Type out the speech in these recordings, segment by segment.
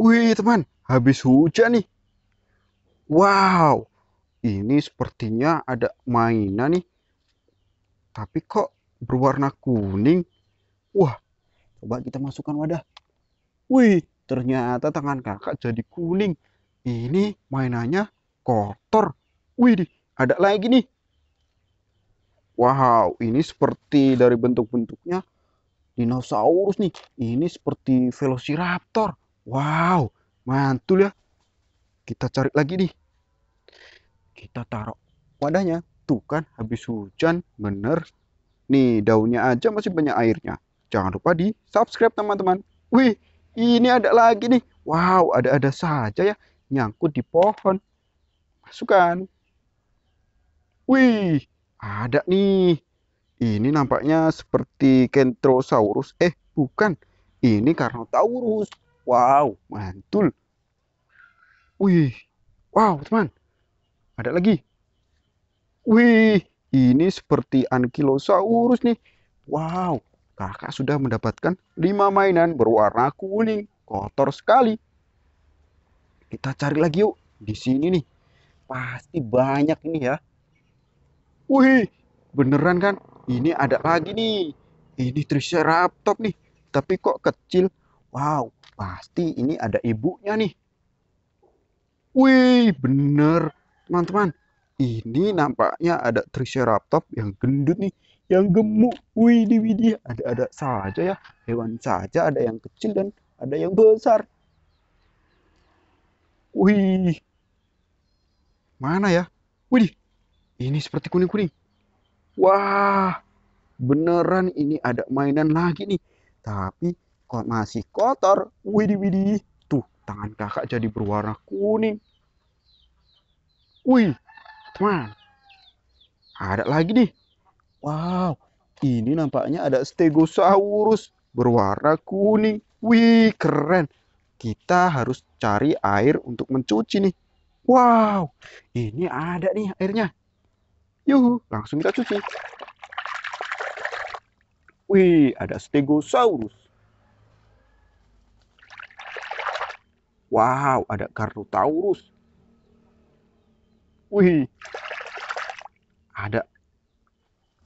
Wih teman, habis hujan nih. Wow, ini sepertinya ada mainan nih. Tapi kok berwarna kuning? Wah, coba kita masukkan wadah. Wih, ternyata tangan kakak jadi kuning. Ini mainannya kotor. Wih, ada lagi nih. Wow, ini seperti dari bentuk-bentuknya dinosaurus nih. Ini seperti velociraptor. Wow, mantul ya. Kita cari lagi nih. Kita taruh wadahnya. Tuh kan, habis hujan, bener. Nih, daunnya aja masih banyak airnya. Jangan lupa di subscribe teman-teman. Wih, ini ada lagi nih. Wow, ada-ada saja ya. Nyangkut di pohon. Masukkan. Wih, ada nih. Ini nampaknya seperti Kentrosaurus. Eh, bukan. Ini Carnotaurus. Wow, mantul. Wih, wow teman. Ada lagi. Wih, ini seperti ankylosaurus nih. Wow, kakak sudah mendapatkan lima mainan berwarna kuning. Kotor sekali. Kita cari lagi yuk. Di sini nih. Pasti banyak ini ya. Wih, beneran kan? Ini ada lagi nih. Ini Triceratops nih. Tapi kok kecil. Wow, Pasti ini ada ibunya nih. Wih, bener. Teman-teman, ini nampaknya ada Triceratops yang gendut nih. Yang gemuk. Wih, di widih. Ada-ada saja ya. Hewan saja ada yang kecil dan ada yang besar. Wih. Mana ya? Wih, ini seperti kuning-kuning. Wah, beneran ini ada mainan lagi nih. Tapi kok masih kotor. Widih widih. Tuh, tangan kakak jadi berwarna kuning. Wih, teman. Ada lagi nih. Wow, ini nampaknya ada stegosaurus berwarna kuning. Wih, keren. Kita harus cari air untuk mencuci nih. Wow, ini ada nih airnya. Yuk, langsung kita cuci. Wih, ada stegosaurus. Wow, ada kartu Taurus. Wih. Ada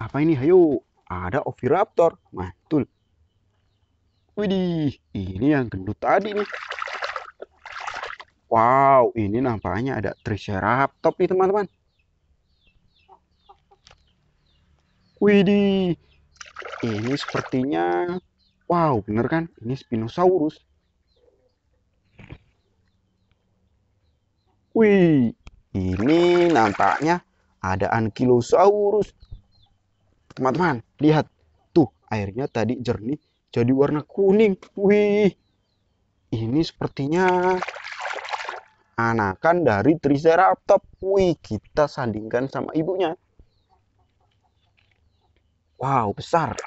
apa ini? Hayo, ada Oviraptor. Mantul. Nah, Widih, ini yang gendut tadi nih. Wow, ini nampaknya ada Triceratops nih teman-teman. Widih, ini sepertinya, wow bener kan? Ini Spinosaurus. Wih, ini nampaknya ada ankylosaurus. Teman-teman, lihat. Tuh, airnya tadi jernih jadi warna kuning. Wih, ini sepertinya anakan dari Triceratops. Wih, kita sandingkan sama ibunya. Wow, besar.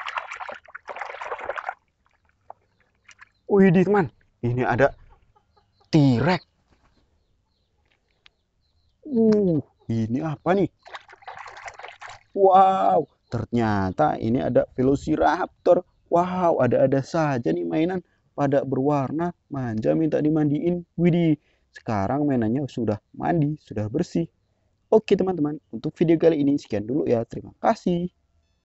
Wih, teman. Ini ada T-Rex. Uh, ini apa nih? Wow, ternyata ini ada Velociraptor. Wow, ada-ada saja nih mainan. Pada berwarna, manja minta dimandiin. Widih, sekarang mainannya sudah mandi, sudah bersih. Oke teman-teman, untuk video kali ini sekian dulu ya. Terima kasih.